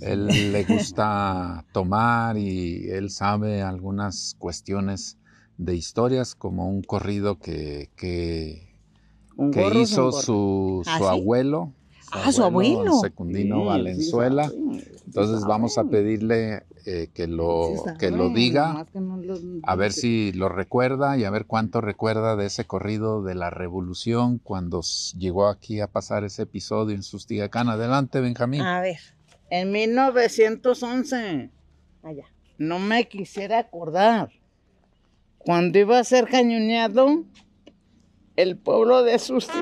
Él le gusta tomar y él sabe algunas cuestiones de historias, como un corrido que, que, hizo ah, ah, su, abuelo. Su Secundino Valenzuela. Entonces vamos a pedirle eh, que, lo, que lo diga, a ver si lo recuerda y a ver cuánto recuerda de ese corrido de la revolución cuando llegó aquí a pasar ese episodio en Sustigacán. Adelante, Benjamín. A ver. En 1911. No me quisiera acordar. Cuando iba a ser cañoneado, el pueblo de sus.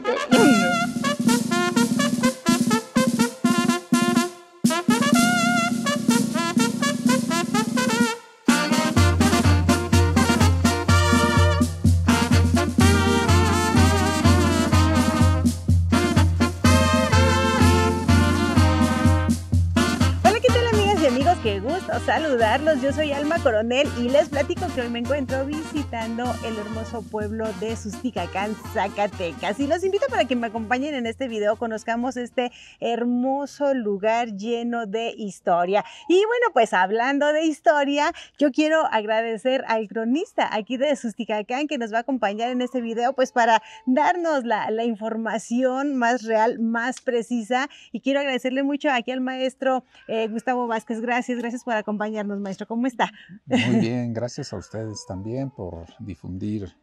saludarlos. Yo soy Alma Coronel y les platico que hoy me encuentro visitando el hermoso pueblo de Susticacán, Zacatecas. Y los invito para que me acompañen en este video, conozcamos este hermoso lugar lleno de historia. Y bueno, pues hablando de historia, yo quiero agradecer al cronista aquí de Susticacán que nos va a acompañar en este video, pues para darnos la, información más real, más precisa. Y quiero agradecerle mucho aquí al maestro eh, Gustavo Vázquez. Gracias, gracias por acompañarnos acompañarnos, maestro. ¿Cómo está? Muy bien, gracias a ustedes también por difundir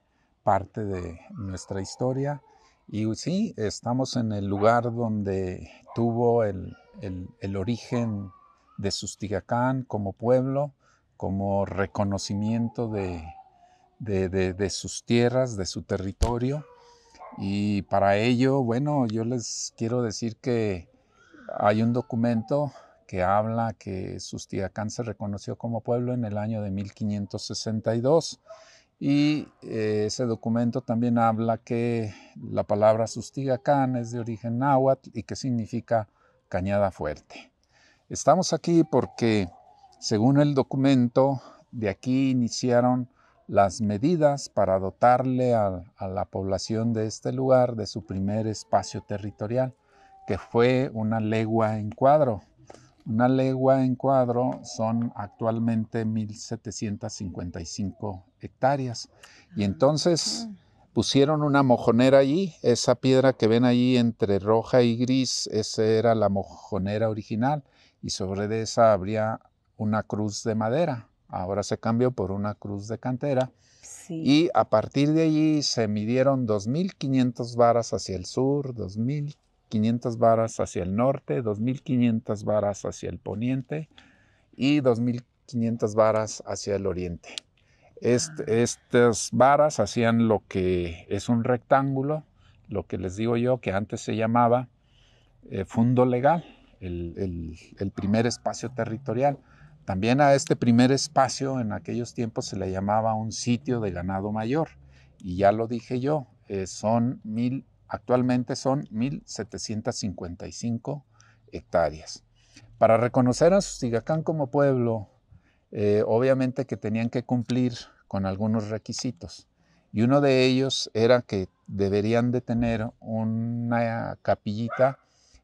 parte de nuestra historia. Y sí, estamos en el lugar donde tuvo el, origen de Sustigacán como pueblo, como reconocimiento de, de, de sus tierras, de su territorio. Y para ello, bueno, yo les quiero decir que hay un documento que habla que Sustiacán se reconoció como pueblo en el año de 1562. Y eh, ese documento también habla que la palabra Sustigacán es de origen náhuatl y que significa cañada fuerte. Estamos aquí porque, según el documento, de aquí iniciaron las medidas para dotarle a la población de este lugar de su primer espacio territorial, que fue una legua en cuadro, una legua en cuadro son actualmente 1.755 hectáreas. Y ah, entonces pusieron una mojonera allí, esa piedra que ven allí entre roja y gris, esa era la mojonera original, y sobre esa habría una cruz de madera. Ahora se cambió por una cruz de cantera. Y a partir de allí se midieron 2.500 varas hacia el sur, 2.000 500 varas hacia el norte, 2500 varas hacia el poniente y 2500 varas hacia el oriente. Ah. estas varas hacían lo que es un rectángulo, lo que les digo yo que antes se llamaba fondo eh, fundo legal, el, primer espacio territorial. También a este primer espacio en aquellos tiempos se le llamaba un sitio de ganado mayor. Y ya lo dije yo, eh, son mil Actualmente son 1.755 hectáreas. Para reconocer a Sustigacán como pueblo, eh, obviamente que tenían que cumplir con algunos requisitos. Y uno de ellos era que deberían de tener una capillita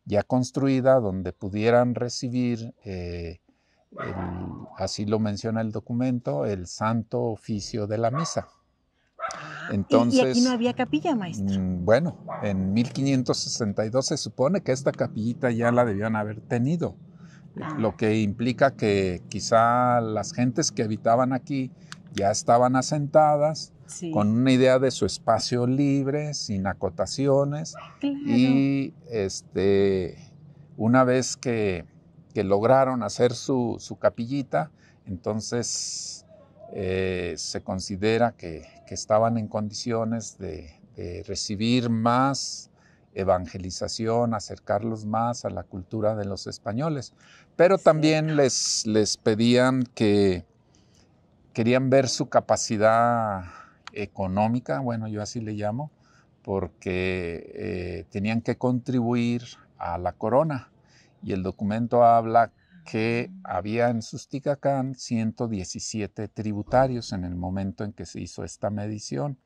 ya construida donde pudieran recibir, eh, así lo menciona el documento, el santo oficio de la misa. ¿Y, aquí no había capilla, maestro? Mm, bueno, en 1562 se supone que esta capillita ya la debían haber tenido, eh, lo ah. que implica que quizá las gentes que habitaban aquí ya estaban asentadas, con una idea de su espacio libre, sin acotaciones. Y este, una vez que, lograron hacer su capillita, entonces eh, se considera que, estaban en condiciones de, recibir más evangelización, acercarlos más a la cultura de los españoles. Pero también les, les pedían que querían ver su capacidad económica, bueno, yo así le llamo, porque eh, tenían que contribuir a la corona. Y el documento habla que había en Susticacán 117 tributarios en el momento en que se hizo esta medición,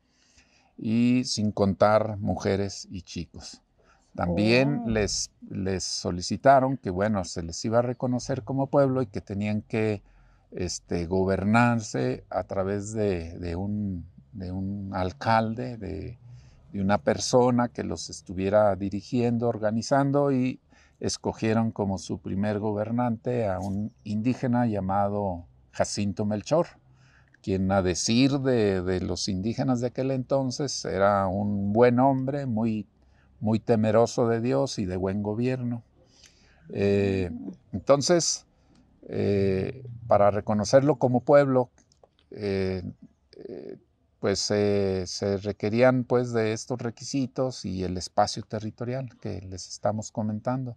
y sin contar mujeres y chicos. También oh. les, les solicitaron que, bueno, se les iba a reconocer como pueblo y que tenían que este, gobernarse a través de, de, un, de un, alcalde, de, de, una persona que los estuviera dirigiendo, organizando y escogieron como su primer gobernante a un indígena llamado Jacinto Melchor, quien a decir de, los indígenas de aquel entonces era un buen hombre, muy, muy temeroso de Dios y de buen gobierno. Eh, entonces, eh, para reconocerlo como pueblo, eh, pues se requerían pues de estos requisitos y el espacio territorial que les estamos comentando.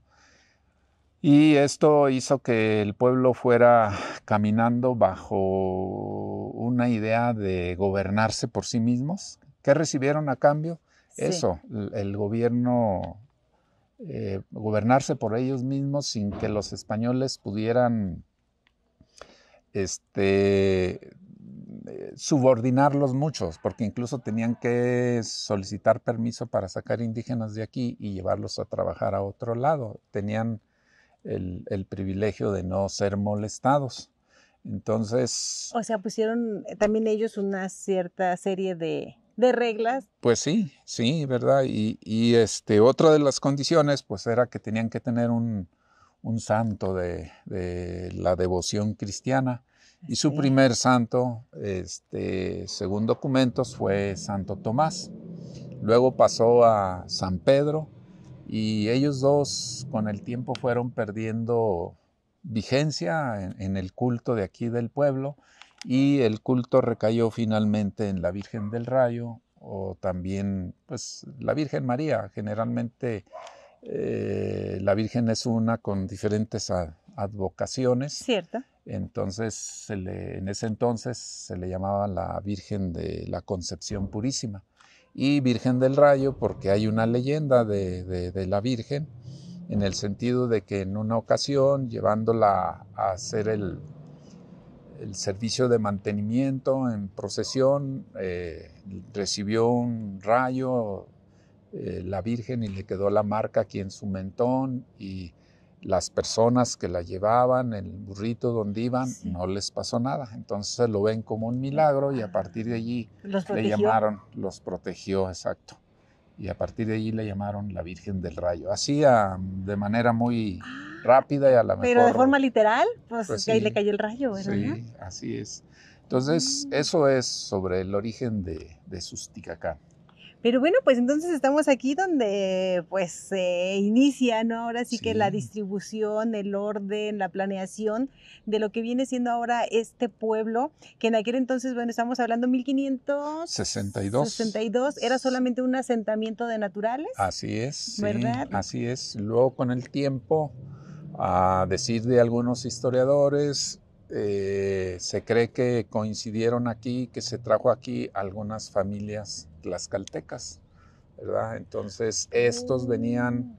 Y esto hizo que el pueblo fuera caminando bajo una idea de gobernarse por sí mismos. ¿Qué recibieron a cambio? Eso, el gobierno, eh, gobernarse por ellos mismos sin que los españoles pudieran este, eh, subordinarlos muchos, porque incluso tenían que solicitar permiso para sacar indígenas de aquí y llevarlos a trabajar a otro lado. Tenían el, privilegio de no ser molestados. Entonces... O sea, pusieron eh, también ellos una cierta serie de, reglas. Pues sí, sí, ¿verdad? Y, este, otra de las condiciones pues era que tenían que tener un, santo de, la devoción cristiana y su primer santo, este, según documentos, fue Santo Tomás. Luego pasó a San Pedro y ellos dos con el tiempo fueron perdiendo vigencia en, el culto de aquí del pueblo y el culto recayó finalmente en la Virgen del Rayo o también pues la Virgen María. Generalmente eh, la Virgen es una con diferentes advocaciones. Cierto. Entonces, en ese entonces se le llamaba la Virgen de la Concepción Purísima y Virgen del Rayo porque hay una leyenda de, la Virgen en el sentido de que en una ocasión llevándola a hacer el, servicio de mantenimiento en procesión, eh, recibió un rayo eh, la Virgen y le quedó la marca aquí en su mentón y las personas que la llevaban, el burrito donde iban, no les pasó nada. Entonces lo ven como un milagro y a ah, partir de allí le llamaron, los protegió, exacto. Y a partir de allí le llamaron la Virgen del Rayo. Así de manera muy ah, rápida y a la mejor. Pero de forma literal, pues, pues ahí le cayó el rayo, Sí, así es. Entonces, mm. eso es sobre el origen de, de Susticacán. Pero bueno, pues entonces estamos aquí donde pues se inicia, ¿no? Ahora sí, que la distribución, el orden, la planeación de lo que viene siendo ahora este pueblo, que en aquel entonces, bueno, estamos hablando 1562. 62, era solamente un asentamiento de naturales. Así es. ¿Verdad? así es. Luego con el tiempo, a decir de algunos historiadores, eh, se cree que coincidieron aquí, que se trajo aquí algunas familias tlaxcaltecas, ¿verdad? Entonces, estos venían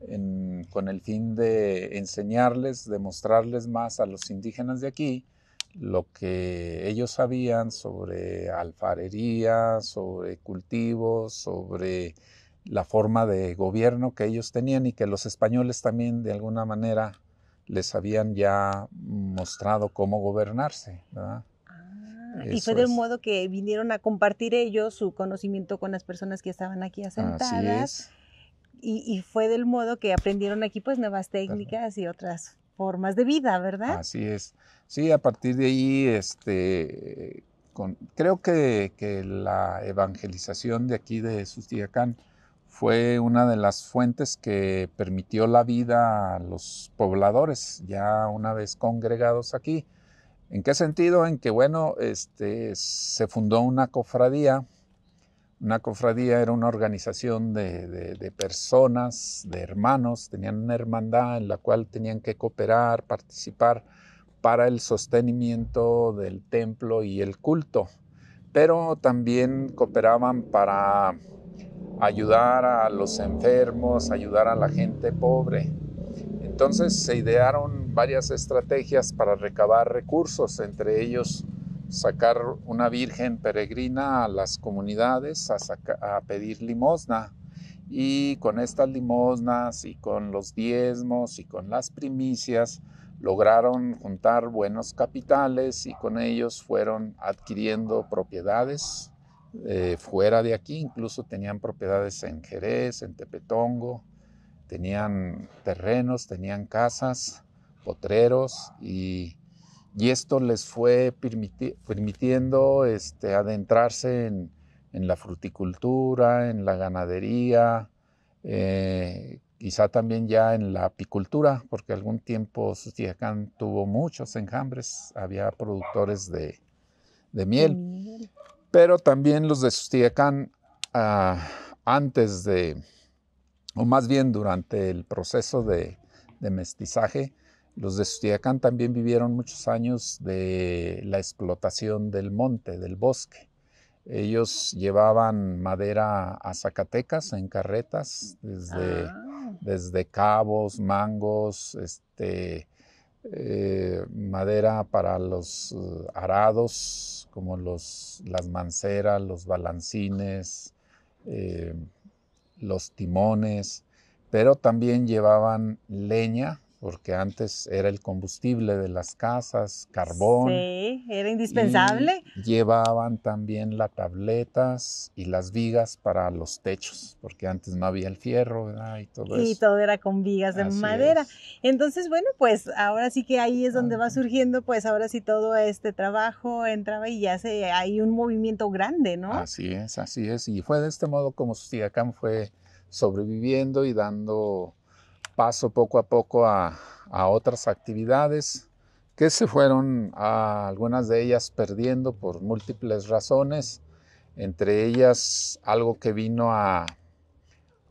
oh. con el fin de enseñarles, de mostrarles más a los indígenas de aquí lo que ellos sabían sobre alfarería, sobre cultivos, sobre la forma de gobierno que ellos tenían y que los españoles también de alguna manera les habían ya mostrado cómo gobernarse. ¿verdad? Ah, y fue del modo que vinieron a compartir ellos su conocimiento con las personas que estaban aquí asentadas. y, fue del modo que aprendieron aquí pues nuevas técnicas y otras formas de vida, ¿verdad? Así es. Sí, a partir de ahí, este, con, creo que, que, la evangelización de aquí de Sustiacán fue una de las fuentes que permitió la vida a los pobladores ya una vez congregados aquí. ¿En qué sentido? En que, bueno, este, se fundó una cofradía. Una cofradía era una organización de personas, de hermanos, tenían una hermandad en la cual tenían que cooperar, participar para el sostenimiento del templo y el culto, pero también cooperaban para ayudar a los enfermos, ayudar a la gente pobre. Entonces se idearon varias estrategias para recabar recursos, entre ellos sacar una virgen peregrina a las comunidades a, pedir limosna. Y con estas limosnas y con los diezmos y con las primicias, lograron juntar buenos capitales y con ellos fueron adquiriendo propiedades, eh, fuera de aquí, incluso tenían propiedades en Jerez, en Tepetongo, tenían terrenos, tenían casas, potreros y, esto les fue permitiendo este, adentrarse en, la fruticultura, en la ganadería, eh, quizá también ya en la apicultura, porque algún tiempo Sutiacán tuvo muchos enjambres, había productores de, de miel. Pero también los de Sustiacán, ah, antes de, o más bien durante el proceso de, mestizaje, los de Sustiacán también vivieron muchos años de la explotación del monte, del bosque. Ellos llevaban madera a Zacatecas en carretas, desde, ah. cabos, mangos, este, eh, madera para los eh, arados, como las manceras, los balancines, eh, los timones, pero también llevaban leña porque antes era el combustible de las casas, carbón. Sí, era indispensable. llevaban también las tabletas y las vigas para los techos, porque antes no había el fierro, ¿verdad? Y todo eso. Y todo era con vigas de madera. Entonces, bueno, pues ahora sí que ahí es donde va surgiendo, pues ahora sí todo este trabajo entraba y ya se, hay un movimiento grande, ¿no? Así es, así es. Y fue de este modo como Sustiacán fue sobreviviendo y dando paso poco a poco a, otras actividades que se fueron algunas de ellas perdiendo por múltiples razones, entre ellas algo que vino a,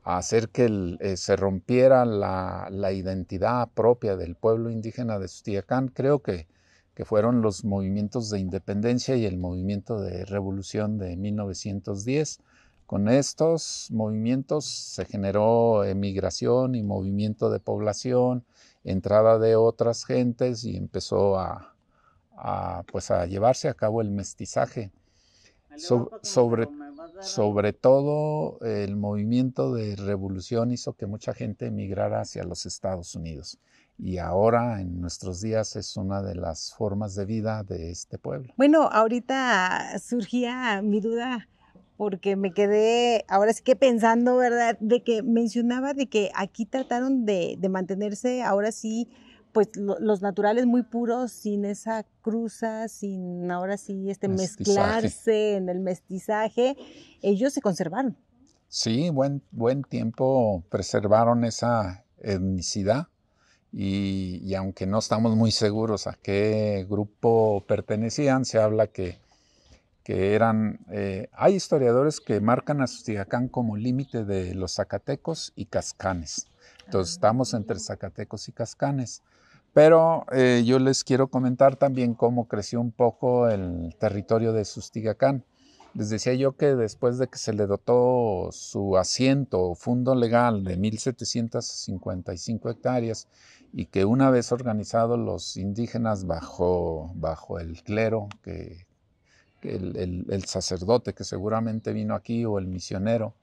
hacer que eh, se rompiera la, identidad propia del pueblo indígena de Sutiacán. Creo que, que fueron los movimientos de independencia y el movimiento de revolución de 1910 con estos movimientos se generó emigración y movimiento de población, entrada de otras gentes y empezó a, pues a llevarse a cabo el mestizaje. sobre, sobre todo el movimiento de revolución hizo que mucha gente emigrara hacia los Estados Unidos y ahora en nuestros días es una de las formas de vida de este pueblo. Bueno, ahorita surgía mi duda porque me quedé, ahora sí que pensando, ¿verdad? De que mencionaba de que aquí trataron de, mantenerse, ahora sí, pues los naturales muy puros, sin esa cruza, sin ahora sí este mezclarse en el mestizaje, ellos se conservaron. Sí, buen, buen tiempo preservaron esa etnicidad y aunque no estamos muy seguros a qué grupo pertenecían, se habla que que eran, eh, hay historiadores que marcan a Sustigacán como límite de los Zacatecos y Cascanes. Entonces ah. estamos entre Zacatecos y Cascanes. Pero eh, yo les quiero comentar también cómo creció un poco el territorio de Sustigacán. Les decía yo que después de que se le dotó su asiento o fondo legal de 1.755 hectáreas y que una vez organizados los indígenas bajo, bajo el clero que el, sacerdote que seguramente vino aquí o el misionero,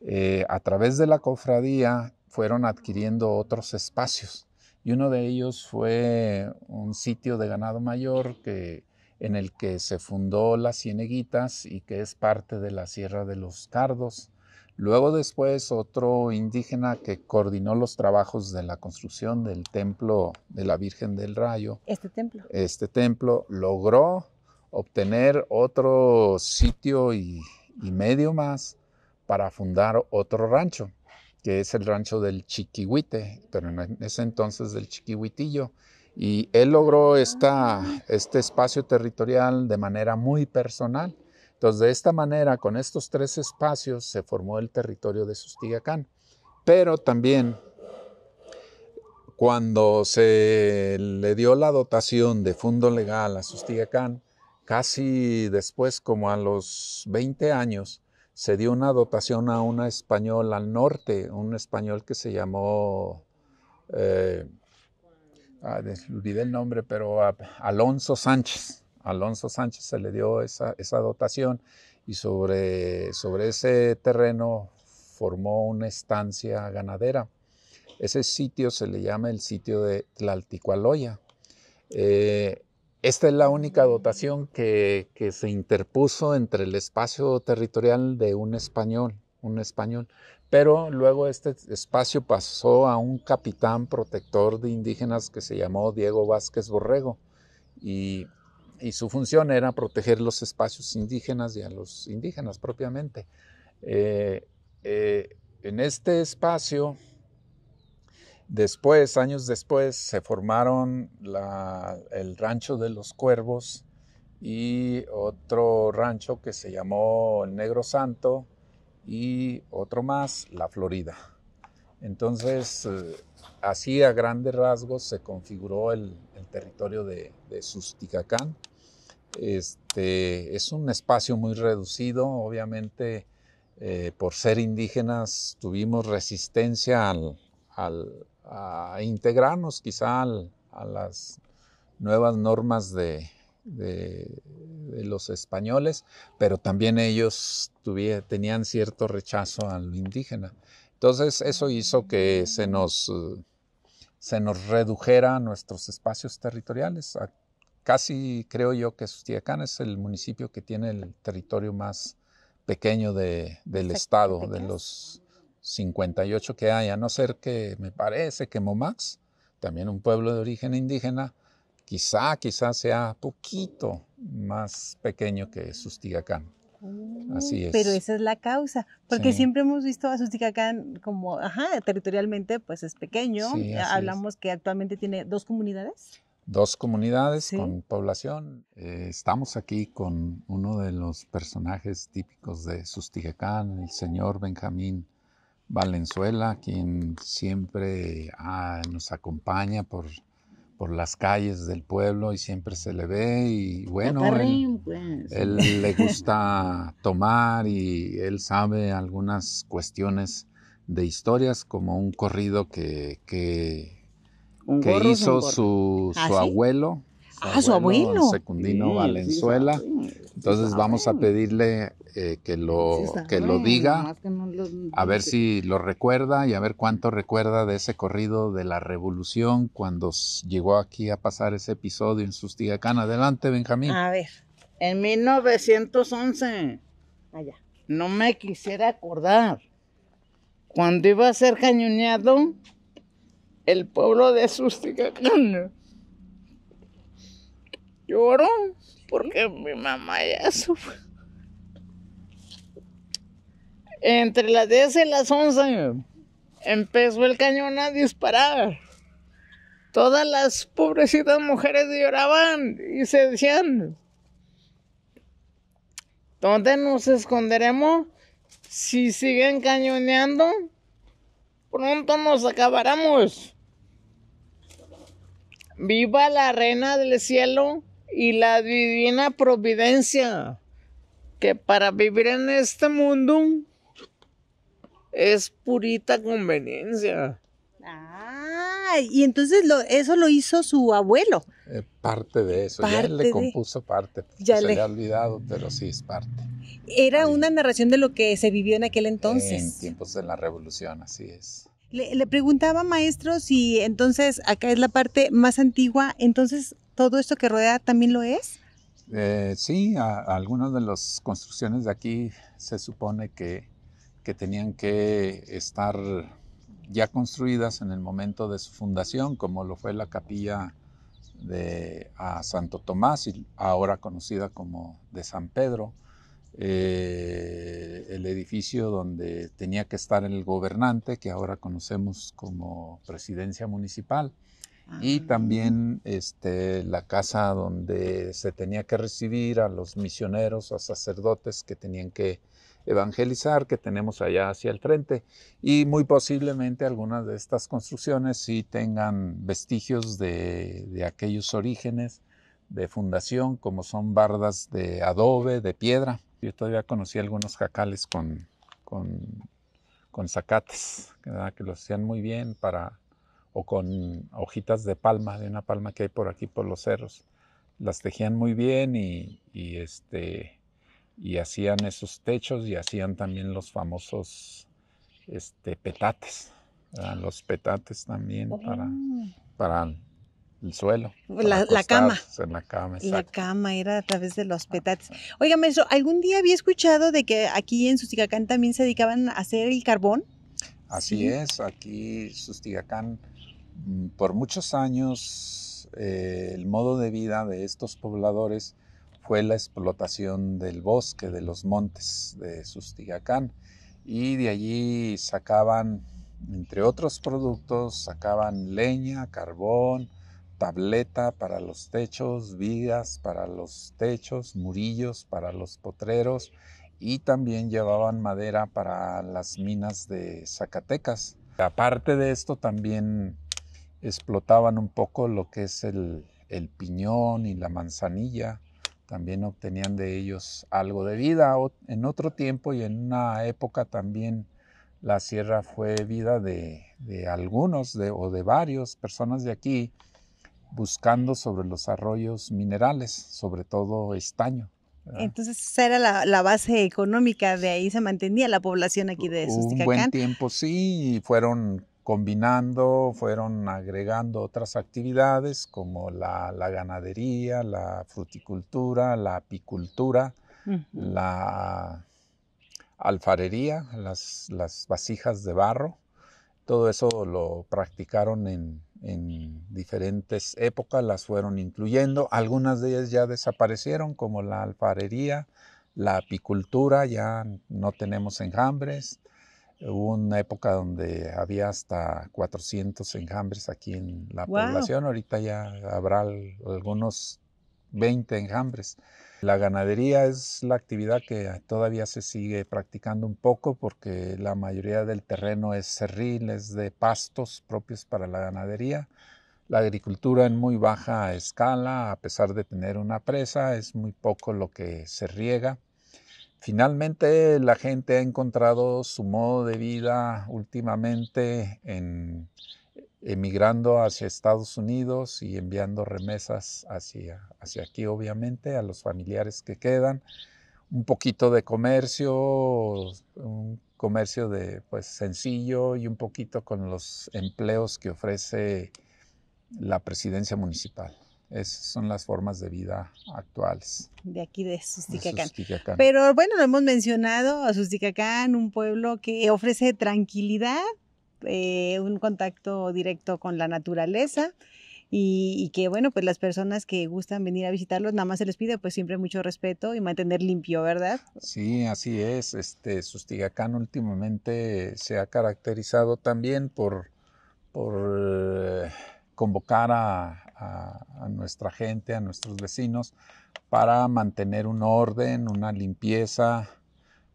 eh, a través de la cofradía fueron adquiriendo otros espacios. Y uno de ellos fue un sitio de ganado mayor que, en el que se fundó las Cieneguitas y que es parte de la Sierra de los Cardos. Luego después otro indígena que coordinó los trabajos de la construcción del templo de la Virgen del Rayo. Este templo. Este templo logró obtener otro sitio y, medio más para fundar otro rancho, que es el rancho del Chiquihuite, pero en ese entonces del Chiquihuitillo. Y él logró esta, este espacio territorial de manera muy personal. Entonces, de esta manera, con estos tres espacios, se formó el territorio de Sustigacán. Pero también, cuando se le dio la dotación de fondo legal a Sustigacán, Casi después, como a los 20 años, se dio una dotación a una española al norte, un español que se llamó, eh, ah, olvidé el nombre, pero Alonso Sánchez. Alonso Sánchez se le dio esa, dotación y sobre, ese terreno formó una estancia ganadera. Ese sitio se le llama el sitio de Tlalticualoya. Eh, esta es la única dotación que, se interpuso entre el espacio territorial de un español, un español. Pero luego este espacio pasó a un capitán protector de indígenas que se llamó Diego Vázquez Borrego. Y, su función era proteger los espacios indígenas y a los indígenas propiamente. Eh, eh, en este espacio Después, años después, se formaron el Rancho de los Cuervos y otro rancho que se llamó el Negro Santo y otro más, La Florida. Entonces, eh, así a grandes rasgos se configuró el, territorio de, de Susticacán. Este, es un espacio muy reducido, obviamente eh, por ser indígenas tuvimos resistencia al, a integrarnos quizá a las nuevas normas de, los españoles, pero también ellos tenían cierto rechazo a lo indígena. Entonces eso hizo que se nos, se nos redujera nuestros espacios territoriales. Casi creo yo que Sustiacán es el municipio que tiene el territorio más pequeño del estado, de los 58 que hay, a no ser que me parece que Momax, también un pueblo de origen indígena, quizá, quizá sea poquito más pequeño que Sustigacán. Así es. Pero esa es la causa, porque siempre hemos visto a Sustigacán como, ajá, territorialmente pues es pequeño, hablamos que actualmente tiene dos comunidades. Dos comunidades con población. Eh, estamos aquí con uno de los personajes típicos de Sustigacán, el señor Benjamín Valenzuela, quien siempre ah, nos acompaña por, las calles del pueblo y siempre se le ve y bueno, pues. él, le gusta tomar y él sabe algunas cuestiones de historias como un corrido que, que, hizo su, ¿Ah, abuelo. ah, su abuelo. Secundino Valenzuela. Entonces vamos a pedirle eh, que, lo, que lo diga, a ver si lo recuerda y a ver cuánto recuerda de ese corrido de la revolución cuando llegó aquí a pasar ese episodio en Sustigacán. Adelante, Benjamín. A ver, en 1911, ah, no me quisiera acordar, cuando iba a ser cañoneado el pueblo de Sustigacán, lloró porque mi mamá ya sufrió. Entre las 10 y las 11 empezó el cañón a disparar. Todas las pobrecitas mujeres lloraban y se decían, ¿dónde nos esconderemos si siguen cañoneando? Pronto nos acabaremos. Viva la reina del cielo y la divina providencia que para vivir en este mundo es purita conveniencia. Ah, y entonces lo, eso lo hizo su abuelo. Eh, parte de eso, ya le compuso parte, ya se le... ha olvidado, pero sí es parte. Era una narración de lo que se vivió en aquel entonces. En tiempos de la revolución, así es. Le, preguntaba, maestro, si entonces acá es la parte más antigua, entonces todo esto que rodea también lo es. Eh, sí, algunas de las construcciones de aquí se supone que, que, tenían que estar ya construidas en el momento de su fundación, como lo fue la capilla de a Santo Tomás, y ahora conocida como de San Pedro, eh, el edificio donde tenía que estar el gobernante, que ahora conocemos como presidencia municipal, y ah. también este, la casa donde se tenía que recibir a los misioneros, a sacerdotes que tenían que evangelizar, que tenemos allá hacia el frente, y muy posiblemente algunas de estas construcciones sí tengan vestigios de aquellos orígenes de fundación, como son bardas de adobe, de piedra. Yo todavía conocí algunos jacales con, con, con zacates, que los hacían muy bien para, o con hojitas de palma, de una palma que hay por aquí, por los cerros. Las tejían muy bien y, este, y hacían esos techos y hacían también los famosos este, petates, los petates también para el suelo. La, cama. la cama, era a través de los petates. Oiga, maestro, ¿algún día había escuchado de que aquí en Sustigacán también se dedicaban a hacer el carbón? Así es, aquí Sustigacán, mm, por muchos años, eh, el modo de vida de estos pobladores fue la explotación del bosque, de los montes de Sustigacán, y de allí sacaban, entre otros productos, sacaban leña, carbón, tableta para los techos, vigas para los techos, murillos para los potreros y también llevaban madera para las minas de Zacatecas. Aparte de esto también explotaban un poco lo que es el, piñón y la manzanilla. También obtenían de ellos algo de vida. En otro tiempo y en una época también la sierra fue vida de, algunos o de varios personas de aquí buscando sobre los arroyos minerales, sobre todo estaño. Entonces esa era la, base económica, de ahí se mantenía la población aquí de Susticacán. Un buen tiempo sí, fueron combinando, fueron agregando otras actividades como la, ganadería, la fruticultura, la apicultura, la alfarería, las vasijas de barro. Todo eso lo practicaron en, en diferentes épocas, las fueron incluyendo. Algunas de ellas ya desaparecieron, como la alfarería, la apicultura, ya no tenemos enjambres. Hubo una época donde había hasta 400 enjambres aquí en la población, ahorita ya habrá algunos 20 enjambres. La ganadería es la actividad que todavía se sigue practicando un poco porque la mayoría del terreno es cerril, es de pastos propios para la ganadería. La agricultura en muy baja escala, a pesar de tener una presa, es muy poco lo que se riega. Finalmente, la gente ha encontrado su modo de vida últimamente en emigrando hacia Estados Unidos y enviando remesas hacia, hacia aquí, obviamente, a los familiares que quedan. Un poquito de comercio, un comercio de, pues, sencillo y un poquito con los empleos que ofrece la presidencia municipal. Esas son las formas de vida actuales. De aquí de Susticacán. Pero bueno, lo hemos mencionado, Susticacán, un pueblo que ofrece tranquilidad, eh, un contacto directo con la naturaleza. Y, que bueno, pues las personas que gustan venir a visitarlos, nada más se les pide pues siempre mucho respeto y mantener limpio, ¿verdad? Sí, así es. Este Sustigacán últimamente se ha caracterizado también por, por eh, convocar a, nuestra gente, a nuestros vecinos, para mantener un orden, una limpieza,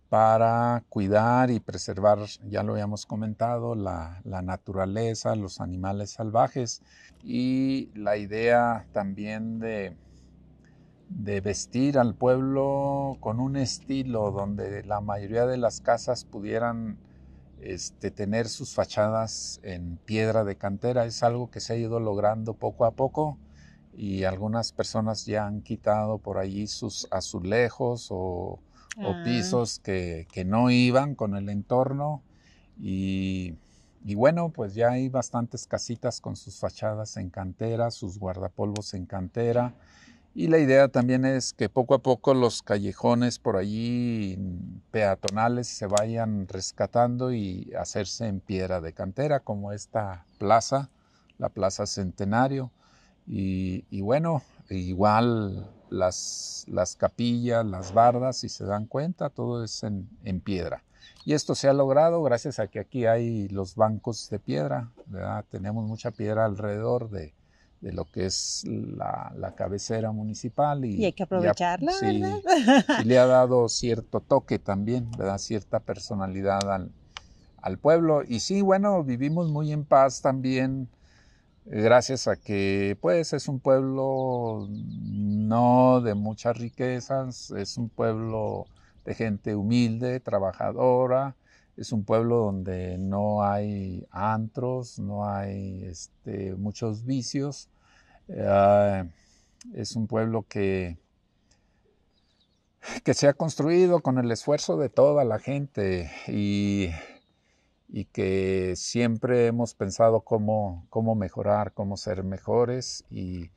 para cuidar y preservar, ya lo habíamos comentado, la, naturaleza, los animales salvajes y la idea también de, vestir al pueblo con un estilo donde la mayoría de las casas pudieran este, tener sus fachadas en piedra de cantera. Es algo que se ha ido logrando poco a poco y algunas personas ya han quitado por allí sus azulejos o o ah. pisos que, no iban con el entorno. Y, bueno, pues ya hay bastantes casitas con sus fachadas en cantera, sus guardapolvos en cantera. Y la idea también es que poco a poco los callejones por allí peatonales se vayan rescatando y hacerse en piedra de cantera, como esta plaza, la Plaza Centenario. Y, y bueno, igual las, las capillas, las bardas, si se dan cuenta, todo es en, piedra. Y esto se ha logrado gracias a que aquí hay los bancos de piedra, ¿verdad? tenemos mucha piedra alrededor de, lo que es la, cabecera municipal. Y, hay que aprovecharla, le sí, y le ha dado cierto toque también, ¿verdad? cierta personalidad al, al pueblo. Y sí, bueno, vivimos muy en paz también gracias a que pues es un pueblo no de muchas riquezas, es un pueblo de gente humilde, trabajadora, es un pueblo donde no hay antros, no hay este, muchos vicios, eh, es un pueblo que, que se ha construido con el esfuerzo de toda la gente y y que siempre hemos pensado cómo, cómo mejorar, cómo ser mejores y,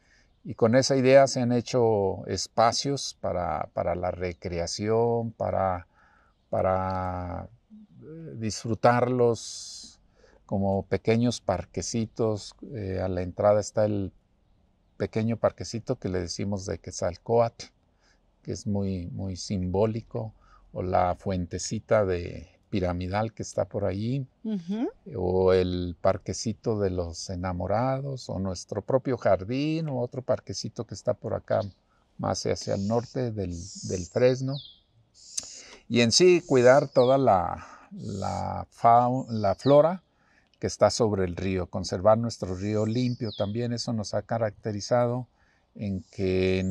con esa idea se han hecho espacios para, la recreación, para, para eh, disfrutarlos como pequeños parquecitos. Eh, a la entrada está el pequeño parquecito que le decimos de Quetzalcoatl, que es muy, muy simbólico, o la fuentecita de, piramidal que está por ahí, o el parquecito de los enamorados, o nuestro propio jardín, o otro parquecito que está por acá, más hacia el norte del, del Fresno. Y en sí, cuidar toda la, la, la flora que está sobre el río, conservar nuestro río limpio también, eso nos ha caracterizado en que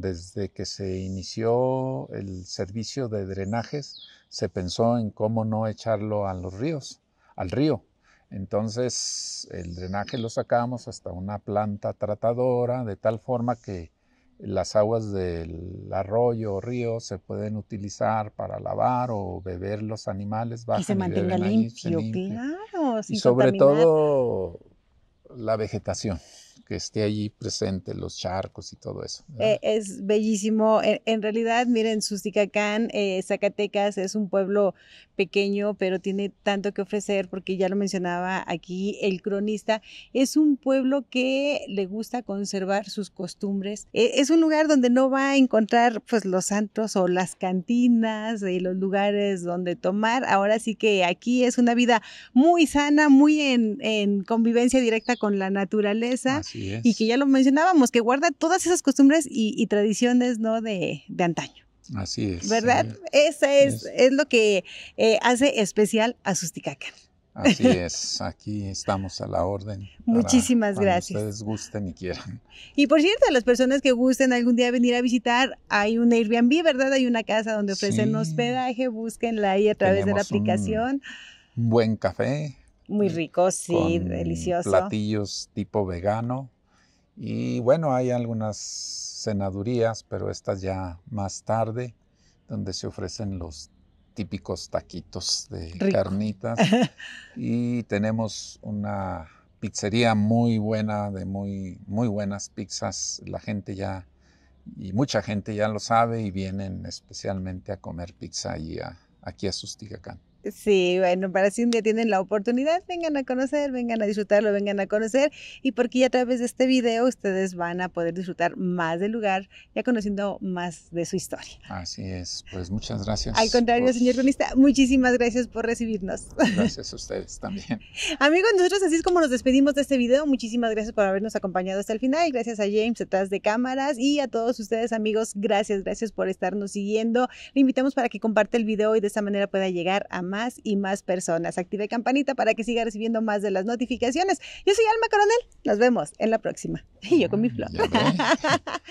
desde que se inició el servicio de drenajes se pensó en cómo no echarlo a los ríos, al río. Entonces el drenaje lo sacamos hasta una planta tratadora de tal forma que las aguas del arroyo o río se pueden utilizar para lavar o beber los animales. y se mantenga limpio, claro. y sobre todo la vegetación que esté allí presente, los charcos y todo eso. Eh, es bellísimo. En, realidad, miren, Susticacán, eh, Zacatecas es un pueblo pequeño, pero tiene tanto que ofrecer, porque ya lo mencionaba aquí el cronista, es un pueblo que le gusta conservar sus costumbres. Eh, es un lugar donde no va a encontrar pues los santos o las cantinas y los lugares donde tomar. Ahora sí que aquí es una vida muy sana, muy en, convivencia directa con la naturaleza. Y que ya lo mencionábamos, que guarda todas esas costumbres y, tradiciones ¿no? de, de antaño. Así es. ¿Verdad? Eso es, es, lo que eh, hace especial a susticaca Así es, aquí estamos a la orden. Muchísimas gracias. Que ustedes gusten y quieran. Y por cierto, a las personas que gusten algún día venir a visitar, hay un Airbnb, ¿verdad? Hay una casa donde ofrecen hospedaje, búsquenla ahí a través de la aplicación. buen café, muy rico, sí, delicioso. Platillos tipo vegano. Y bueno, hay algunas cenadurías, pero estas ya más tarde, donde se ofrecen los típicos taquitos de carnitas. y tenemos una pizzería muy buena, de muy, muy buenas pizzas. La gente ya, y mucha gente ya lo sabe y vienen especialmente a comer pizza aquí a Sustigacán. Sí, bueno, para si un día tienen la oportunidad, vengan a conocer, vengan a disfrutarlo, vengan a conocer y porque ya a través de este video ustedes van a poder disfrutar más del lugar, ya conociendo más de su historia. Así es, pues muchas gracias. Al contrario, señor cronista, muchísimas gracias por recibirnos. Gracias a ustedes también. Amigos, nosotros así es como nos despedimos de este video. Muchísimas gracias por habernos acompañado hasta el final. Gracias a James detrás de cámaras y a todos ustedes, amigos, gracias, gracias por estarnos siguiendo. Le invitamos para que comparte el video y de esa manera pueda llegar a más y más personas. Active campanita para que siga recibiendo más de las notificaciones. Yo soy Alma Coronel. Nos vemos en la próxima. Y yo con mi mm, flor.